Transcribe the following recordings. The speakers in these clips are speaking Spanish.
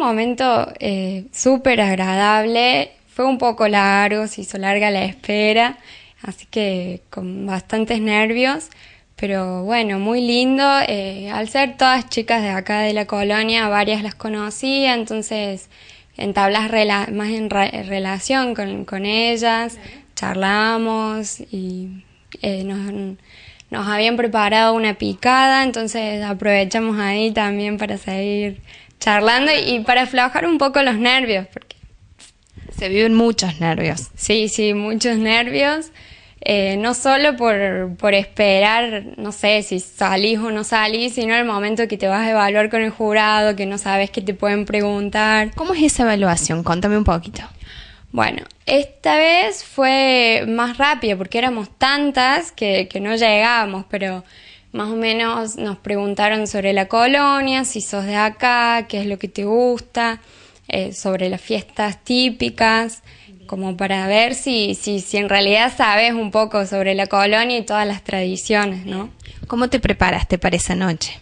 momento eh, súper agradable. Fue un poco largo, se hizo larga la espera, así que con bastantes nervios, pero bueno, muy lindo. Eh, al ser todas chicas de acá de la colonia, varias las conocía, entonces en tablas más en relación con, ellas, charlamos y eh, nos, nos habían preparado una picada, entonces aprovechamos ahí también para seguir charlando y para aflojar un poco los nervios, porque se viven muchos nervios. Sí, sí, muchos nervios. Eh, no solo por, esperar, no sé, si salís o no salís, sino el momento que te vas a evaluar con el jurado, que no sabes qué te pueden preguntar. ¿Cómo es esa evaluación? Contame un poquito. Bueno, esta vez fue más rápida porque éramos tantas que, que no llegábamos, pero más o menos nos preguntaron sobre la colonia, si sos de acá, qué es lo que te gusta, eh, sobre las fiestas típicas, como para ver si, si, en realidad sabes un poco sobre la colonia y todas las tradiciones, ¿no? ¿Cómo te preparaste para esa noche?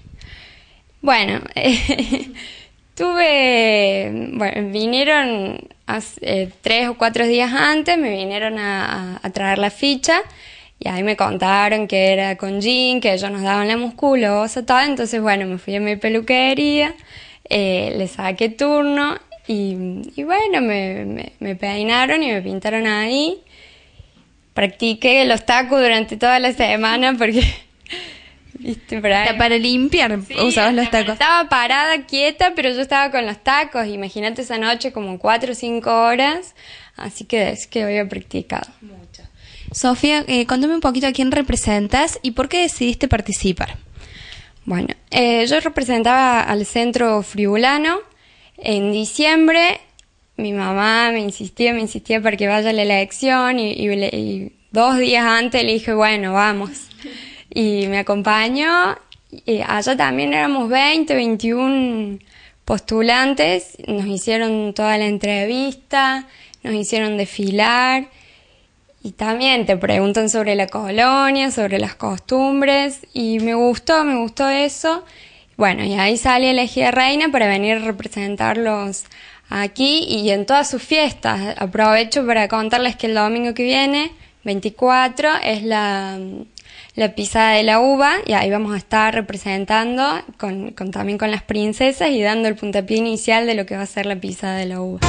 Bueno, tuve, bueno, vinieron eh, tres o cuatro días antes, me vinieron a traer la ficha y ahí me contaron que era con jean, que ellos nos daban la musculosa, todo. Entonces, bueno, me fui a mi peluquería, eh, le saqué turno y, bueno, me, peinaron y me pintaron ahí. Practiqué los tacos durante toda la semana porque... ¿Viste? Para, limpiar usabas los tacos. Estaba parada, quieta, pero yo estaba con los tacos. Imagínate esa noche como cuatro o cinco horas. Así que es que había practicado. mucho Sofía, eh, contame un poquito a quién representas y por qué decidiste participar. Bueno, eh, yo representaba al centro friulano en diciembre. Mi mamá me insistía, me insistía para que vaya a la elección y, dos días antes le dije, bueno, vamos. Y me acompañó. Y allá también éramos 20, 21 postulantes. Nos hicieron toda la entrevista, nos hicieron desfilar. Y también te preguntan sobre la colonia, sobre las costumbres, y me gustó, me gustó eso. Bueno, y ahí sale elegida reina para venir a representarlos aquí y en todas sus fiestas. Aprovecho para contarles que el domingo que viene, 24, es la, pisada de la uva y ahí vamos a estar representando con, también con las princesas y dando el puntapié inicial de lo que va a ser la pisada de la uva.